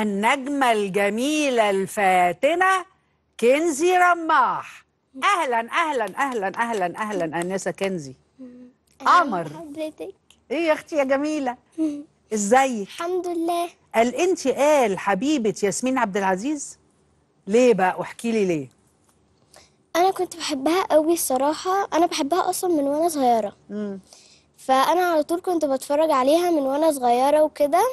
النجمة الجميلة الفاتنة كنزي رماح أهلا أهلا أهلا أهلا أهلا أنسة كنزي قمر حضرتك إيه يا أختي يا جميلة إزاي الحمد لله قال أنت قال حبيبة ياسمين عبد العزيز ليه بقى واحكي لي ليه أنا كنت بحبها قوي الصراحة أنا بحبها أصلا من وأنا صغيرة مم. فأنا على طول كنت بتفرج عليها من وأنا صغيرة وكده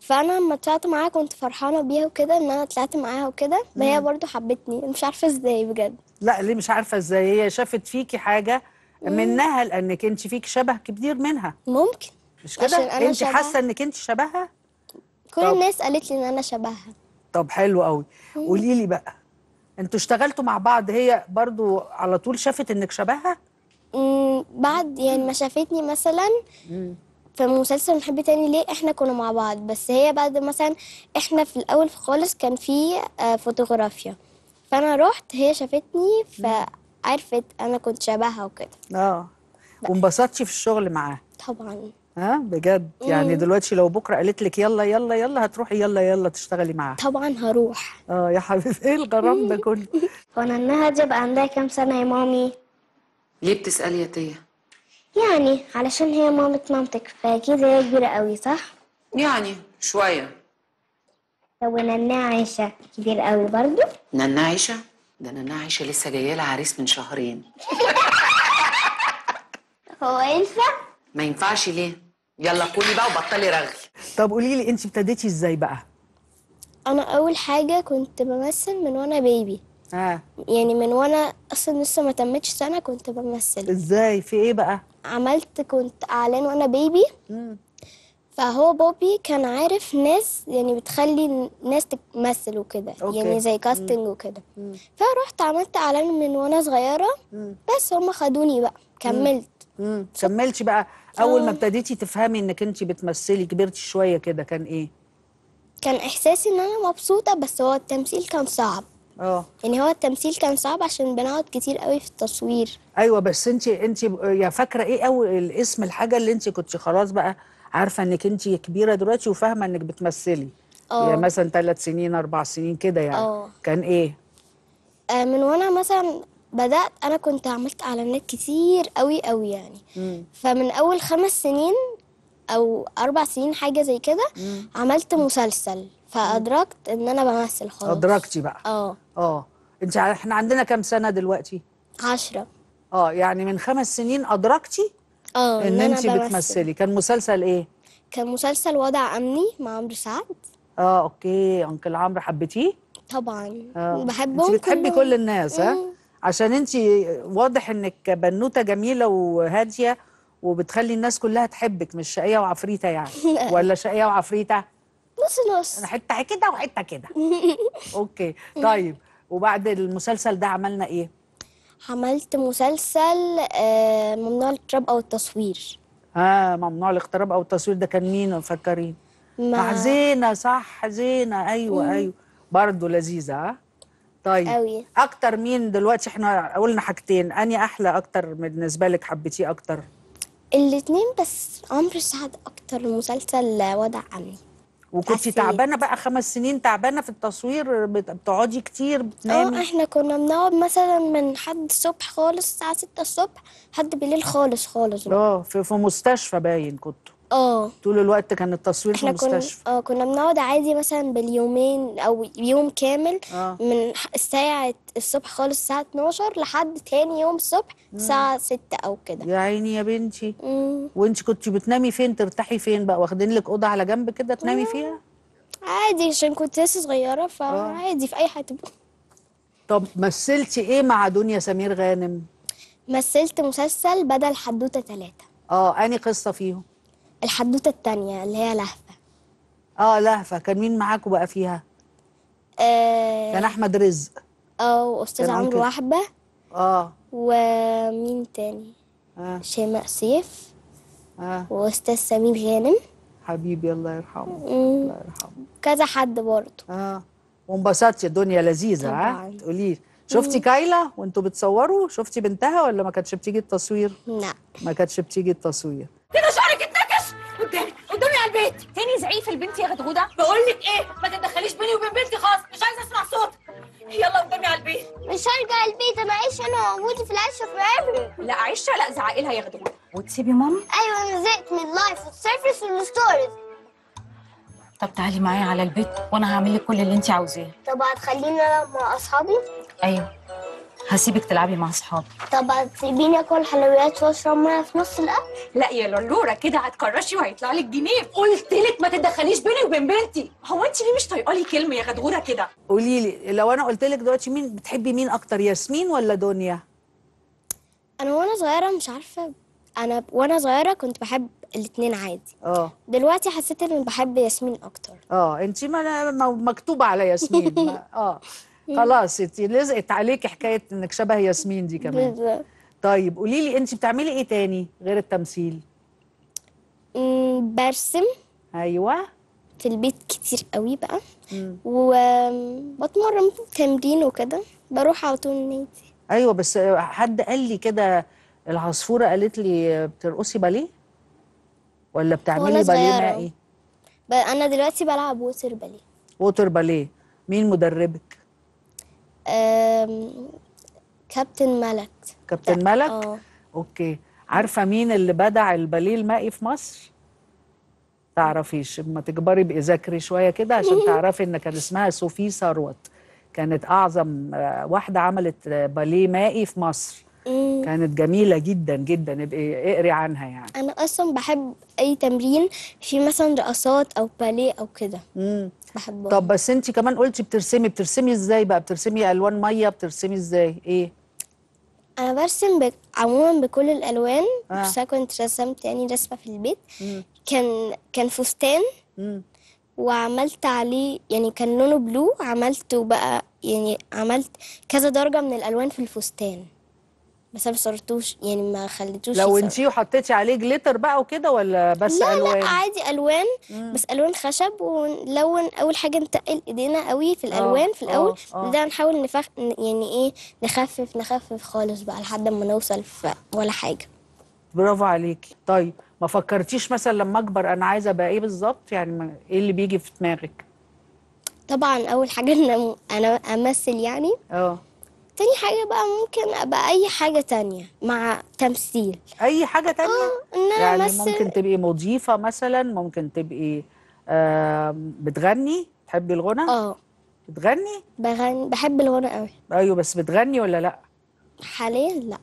فانا لما طلعت معاها كنت فرحانه بيها وكده ان انا طلعت معاها وكده هي برضو حبتني مش عارفه ازاي بجد لا ليه مش عارفه ازاي هي شافت فيكي حاجه منها لانك انت فيكي شبه كبير منها ممكن مش كده انت حاسه انك انت شبهها كل طب. الناس قالت لي ان انا شبهها طب حلو قوي قولي لي بقى انتوا اشتغلتوا مع بعض هي برضو على طول شافت انك شبهها بعد يعني ما شافتني مثلا مم. في مسلسل نحب تاني ليه احنا كنا مع بعض بس هي بعد مثلا احنا في الاول خالص كان في آه، فوتوغرافيا فانا رحت هي شافتني فعرفت انا كنت شبهها وكده اه وانبسطتي في الشغل معاها طبعا ها آه، بجد يعني مم. دلوقتي لو بكره قالت لك يلا يلا يلا هتروحي يلا يلا تشتغلي معاها طبعا هروح اه يا حبيبتي ايه الغرام ده كله وانا انها بقى عندها كام سنه يا مامي ليه بتسالي يا تيه يعني علشان هي مامة مامتك فأكيد هي كبيرة قوي صح؟ يعني شوية طب ونناة عيشة كبير قوي برضو؟ نناة عيشة؟ ده نناة عيشة لسه جاية لها عريس من شهرين هو ينفع؟ ما ينفعش ليه؟ يلا كلي بقى وبطلي رغي طب قولي لي انت ابتديتي ازاي بقى؟ أنا أول حاجة كنت بمثل من وأنا بيبي اه يعني من وانا اصلا لسه ما تمتش سنه كنت بمثل ازاي في ايه بقى عملت كنت اعلان وانا بيبي مم. فهو بوبي كان عارف ناس يعني بتخلي ناس تمثل وكده يعني زي كاستنج وكده فروحت عملت اعلان من وانا صغيره مم. بس هم خدوني بقى كملت امم كملتي بقى اول ما ابتديتي تفهمي انك انت بتمثلي كبرتي شويه كده كان ايه كان احساسي ان انا مبسوطه بس هو التمثيل كان صعب اه يعني هو التمثيل كان صعب عشان بنقعد كتير قوي في التصوير ايوه بس انت انت يا فاكره ايه قوي الاسم الحاجه اللي انت كنت خلاص بقى عارفه انك انت كبيره دلوقتي وفاهمه انك بتمثلي اه يعني مثلا ثلاث سنين اربع سنين كده يعني أوه. كان ايه آه من وانا مثلا بدات انا كنت عملت اعلانات كتير قوي قوي يعني م. فمن اول خمس سنين او اربع سنين حاجه زي كده عملت مسلسل فادركت ان انا بمثل خلاص ادركتي بقى اه اه انت احنا عندنا كام سنه دلوقتي 10 اه يعني من خمس سنين ادركتي اه ان, إن انت بتمثلي كان مسلسل ايه كان مسلسل وضع امني مع عمرو سعد اه اوكي انكل عمرو حبيتيه طبعا آه. انت بتحبي كل, كل الناس ها عشان انت واضح انك بنوته جميله وهاديه وبتخلي الناس كلها تحبك مش شقيه وعفريته يعني ولا شقيه وعفريته نص نص حته كده وحته كده اوكي طيب وبعد المسلسل ده عملنا ايه عملت مسلسل آه ممنوع الاقتراب او التصوير اه ممنوع الاقتراب او التصوير ده كان مين مفكرين مع, مع زينه صح زينه ايوه مم. ايوه برضه لذيذه ها طيب أوي. اكتر مين دلوقتي احنا قلنا حاجتين اني احلى اكتر بالنسبه لك حبيتيه اكتر الاثنين بس عمرو سعد اكتر مسلسل وضع عني وكنت تعبانه بقى خمس سنين تعبانه في التصوير بتقعدي كتير بتنامي اه احنا كنا بنقعد مثلا من حد الصبح خالص الساعه 6 الصبح لحد بالليل خالص خالص اه في, في مستشفى باين كنتوا اه طول الوقت كان التصوير في المستشفى اه كنا بنقعد عادي مثلا باليومين او يوم كامل أوه. من الساعه الصبح خالص الساعه 12 لحد تاني يوم الصبح الساعه 6 او كده يا عيني يا بنتي وانت كنت بتنامي فين ترتاحي فين بقى واخدين لك اوضه على جنب كده تنامي مم. فيها عادي عشان كنت لسه صغيره فعادي في اي حته طب مثلتي ايه مع دنيا سمير غانم مثلت مسلسل بدل حدوته ثلاثه اه اني قصه فيهم الحدوته الثانيه اللي هي لهفه اه لهفه كان مين معاكم بقى فيها آه كان احمد رزق اه واستاذ عمرو وحبه اه ومين تاني آه. شيماء سيف آه. واستاذ سمير غانم حبيبي الله يرحمه الله يرحمه كذا حد برضه اه وانبسطتي الدنيا لذيذه ها تقولي شفتي كايلا وانتوا بتصوروا شفتي بنتها ولا ما كانتش بتيجي التصوير لا ما كانتش بتيجي التصوير كده شعرك اتنكد قدامي قدامي على البيت تاني زعيف البنت يا غدغوده بقول لك ايه ما تتدخليش بيني وبين بنتي خالص مش عايزه اسمع صوت يلا قدامي على البيت مش هرجع البيت انا عايشه انا ومامتي في العشه في عمري لا عيشه لا زعقي لها يا غدغوده وتسيبي ماما ايوه انا زهقت من اللايف والسيرفس والستوريز طب تعالي معايا على البيت وانا هعمل لك كل اللي انت عاوزاه طب هتخليني انا مع اصحابي ايوه هسيبك تلعبي مع اصحابي طب هتسيبيني اكل حلويات واشرب ميه في نص الاكل لا يا لولوره كده هتكرشي وهيطلع لك جنيه قلت لك ما تتدخليش بيني وبين بنتي هو انت ليه مش طايقه لي كلمه يا غدغوره كده قولي لي لو انا قلت لك دلوقتي مين بتحبي مين اكتر ياسمين ولا دنيا انا وانا صغيره مش عارفه انا وانا صغيره كنت بحب الاثنين عادي اه دلوقتي حسيت اني بحب ياسمين اكتر اه انت ما مكتوبه على ياسمين اه إيه. خلاص لزقت عليك حكايه انك شبه ياسمين دي كمان بالظبط طيب قولي لي انت بتعملي ايه تاني غير التمثيل برسم ايوه في البيت كتير قوي بقى وبتمرن تمرين وكده بروح على طول النادي ايوه بس حد قال لي كده العصفوره قالت لي بترقصي باليه ولا بتعملي باليه مع ايه انا دلوقتي بلعب ووتر باليه ووتر باليه مين مدربك كابتن ملك كابتن ملك أوه. اوكي عارفه مين اللي بدع الباليه المائي في مصر تعرفيش اما تكبري بقى ذاكري شويه كده عشان تعرفي ان كان اسمها سوفي ثروت كانت اعظم آه، واحده عملت آه، باليه مائي في مصر كانت جميلة جدا جدا ابقي اقري عنها يعني أنا أصلا بحب أي تمرين في مثلا رقصات أو باليه أو كده بحبها طب بس انت كمان قلتي بترسمي بترسمي ازاي بقى بترسمي الوان ميه بترسمي ازاي ايه انا برسم بك... عموما بكل الالوان بس آه. كنت رسمت يعني رسمه في البيت مم. كان كان فستان وعملت عليه يعني كان لونه بلو عملته بقى يعني عملت كذا درجه من الالوان في الفستان بس انا ما صورتوش يعني ما خليتوش لو انتي وحطيتي عليه جليتر بقى وكده ولا بس لا الوان لا عادي الوان مم. بس الوان خشب ونلون اول حاجه نتقل ايدينا قوي في الالوان آه. في الاول آه. آه نحاول نفخ يعني ايه نخفف نخفف خالص بقى لحد ما نوصل في ولا حاجه برافو عليكي طيب ما فكرتيش مثلا لما اكبر انا عايزه ابقى ايه بالظبط يعني ايه اللي بيجي في دماغك طبعا اول حاجه ان انا امثل يعني اه تاني حاجة بقى ممكن أبقى أي حاجة تانية مع تمثيل أي حاجة تانية؟ آه إن أنا يعني مثل... ممكن تبقي مضيفة مثلا ممكن تبقي آه بتغني تحبي الغنى؟ آه بتغني؟ بغني بحب الغنى قوي أيوه بس بتغني ولا لأ؟ حاليا لأ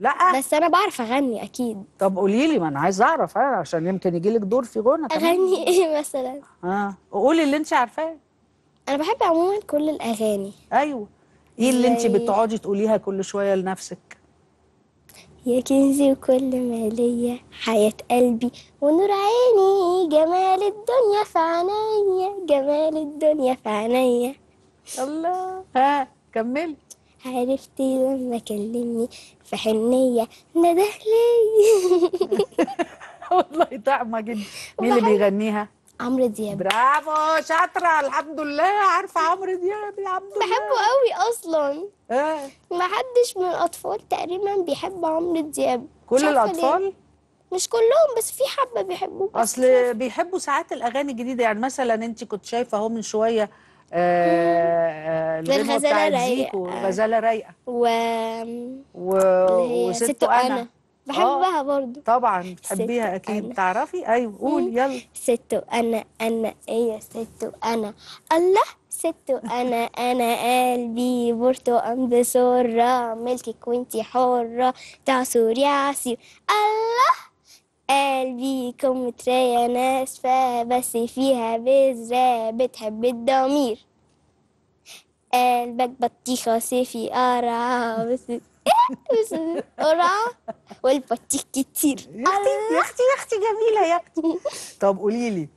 لا بس انا بعرف اغني اكيد طب قولي لي ما انا عايز اعرف انا عشان يمكن يجي لك دور في غنى اغني ايه مثلا اه قولي اللي انت عارفاه انا بحب عموما كل الاغاني ايوه ايه اللي انت يعني بتقعدي تقوليها كل شويه لنفسك يا كنزي وكل ما ليا حياة قلبي ونور عيني جمال الدنيا في عينيا جمال الدنيا في عينيا الله ها كمل عرفتي لما كلمني في حنية ندهلي والله طعمة جدا مين اللي بيغنيها؟ عمرو دياب برافو شاطره الحمد لله عارفه عمرو دياب الحمد لله بحبه قوي اصلا اه ما حدش من الاطفال تقريبا بيحب عمرو دياب كل الاطفال مش كلهم بس في حبه بيحبوه اصل بيحبوا ساعات الاغاني الجديده يعني مثلا انت كنت شايفه اهو من شويه آه الغزاله آه، رايقه الغزاله رايقه و, و... وست انا آه، بحبها برضو طبعا بتحبيها اكيد تعرفي ايوه قول يلا ست انا انا ايه ست انا الله ست انا انا قلبي ام بسرة ملكك وانتي حرة تعصر عصير الله كم مترية ناسفة بس فيها بذرة بتحب الضمير قلبك بطيخة سيفي قرعة بس قرعة والبطيخ كتير يا اختي يا اختي يا اختي جميلة يا اختي طب قولي لي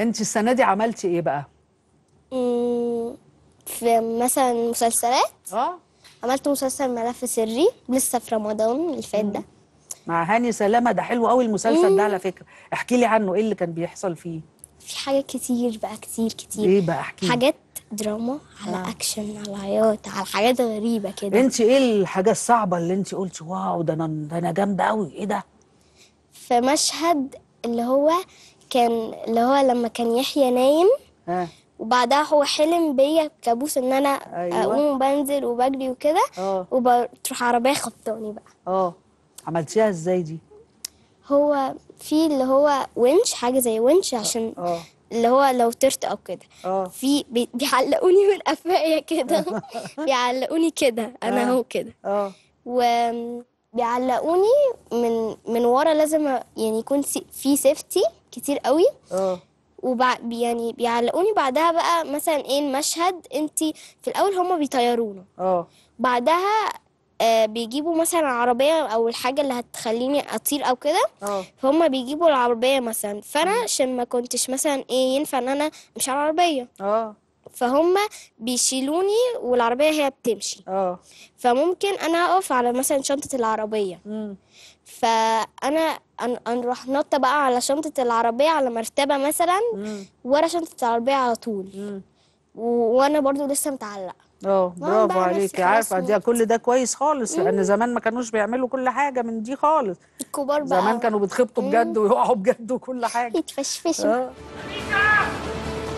انت السنة دي عملتي ايه بقى؟ في مثلا مسلسلات اه عملت مسلسل ملف سري لسه في رمضان اللي فات ده مع هاني سلامة ده حلو قوي المسلسل ده على فكرة احكي لي عنه ايه اللي كان بيحصل فيه في حاجات كتير بقى كتير كتير ايه بقى احكي حاجات دراما على آه. اكشن على عياط على حاجات غريبه كده انت ايه الحاجه الصعبه اللي انت قلتي واو ده انا ده انا جامده قوي ايه ده في مشهد اللي هو كان اللي هو لما كان يحيى نايم آه. وبعدها هو حلم بيا كابوس ان انا أيوة. اقوم وبنزل وبجري وكده آه. وبتروح عربيه خبطاني بقى اه عملتيها ازاي دي هو في اللي هو ونش حاجه زي ونش عشان أوه. آه. اللي هو لو طرت او كده اه في بيعلقوني من قفايا كده بيعلقوني كده انا آه. اهو كده اه وبيعلقوني من من ورا لازم يعني يكون في سيفتي كتير قوي اه وبع... يعني بيعلقوني بعدها بقى مثلا ايه المشهد انت في الاول هما بيطيرونا اه بعدها آه، بيجيبوا مثلا عربيه او الحاجه اللي هتخليني اطير او كده اه. فهم بيجيبوا العربيه مثلا فانا عشان ما كنتش مثلا ايه ينفع ان انا مش على العربيه اه فهم بيشيلوني والعربيه هي بتمشي اه فممكن انا اقف على مثلا شنطه العربيه مم. فانا نروح نط بقى على شنطه العربيه على مرتبه مثلا مم. ورا شنطه العربيه على طول مم. وانا برضو لسه متعلقه اه برافو عليكي عارفه دي كل ده كويس خالص مم. لان زمان ما كانوش بيعملوا كل حاجه من دي خالص الكبار بقى زمان كانوا بيتخبطوا بجد ويقعوا بجد وكل حاجه يتفشفشوا آه.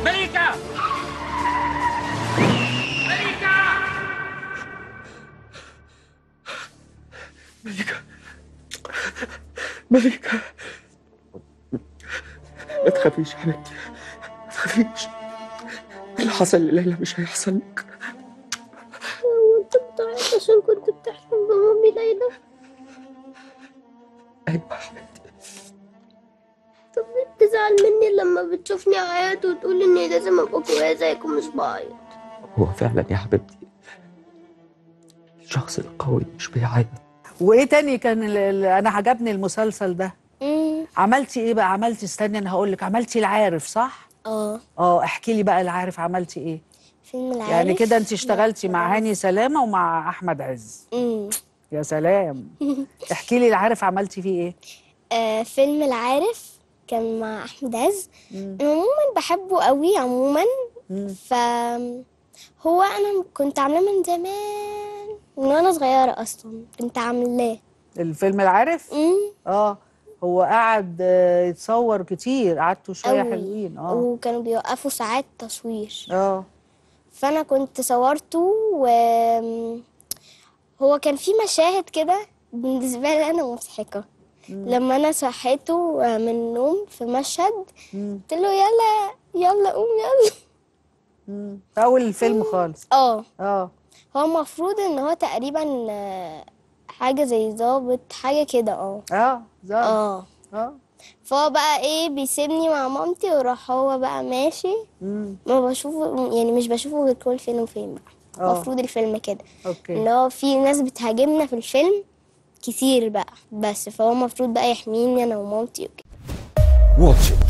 مليكا مليكا مليكا مليكا ما تخافيش يا حبيبتي ما تخافيش اللي حصل لليلى مش هيحصل لك توعد عشان كنت بتحلم بأمي ليلى أيوة حبيبتي طب ليه بتزعل مني لما بتشوفني عيط وتقول إني لازم أبقى كويس زيكم مش بعيط هو فعلا يا حبيبتي الشخص القوي مش بيعيط وايه تاني كان انا عجبني المسلسل ده إيه؟ عملتي ايه بقى عملتي استني انا هقول لك عملتي العارف صح اه اه احكي لي بقى اللي عارف عملتي ايه فيلم العارف يعني كده انت اشتغلتي مع هاني سلامه ومع احمد عز امم يا سلام احكي لي العارف عملتي فيه ايه آه فيلم العارف كان مع احمد عز عموما بحبه قوي عموما ف هو انا كنت عاملاه من زمان من وانا صغيره اصلا كنت عاملاه الفيلم العارف امم اه هو قعد آه، يتصور كتير قعدته شويه حلوين اه وكانوا بيوقفوا ساعات تصوير اه فانا كنت صورته و هو كان في مشاهد كده بالنسبه لي انا مضحكه لما انا صحيته آه، من النوم في مشهد قلت له يلا يلا قوم يلا اول الفيلم خالص اه اه هو المفروض ان هو تقريبا آه، حاجه زي ظابط حاجه كده اه اه ظابط اه اه فهو بقى ايه بيسيبني مع مامتي وراح هو بقى ماشي مم. ما بشوفه يعني مش بشوفه غير كل فين وفين بقى اه. المفروض الفيلم كده اوكي اللي هو في ناس بتهاجمنا في الفيلم كتير بقى بس فهو المفروض بقى يحميني انا ومامتي وكده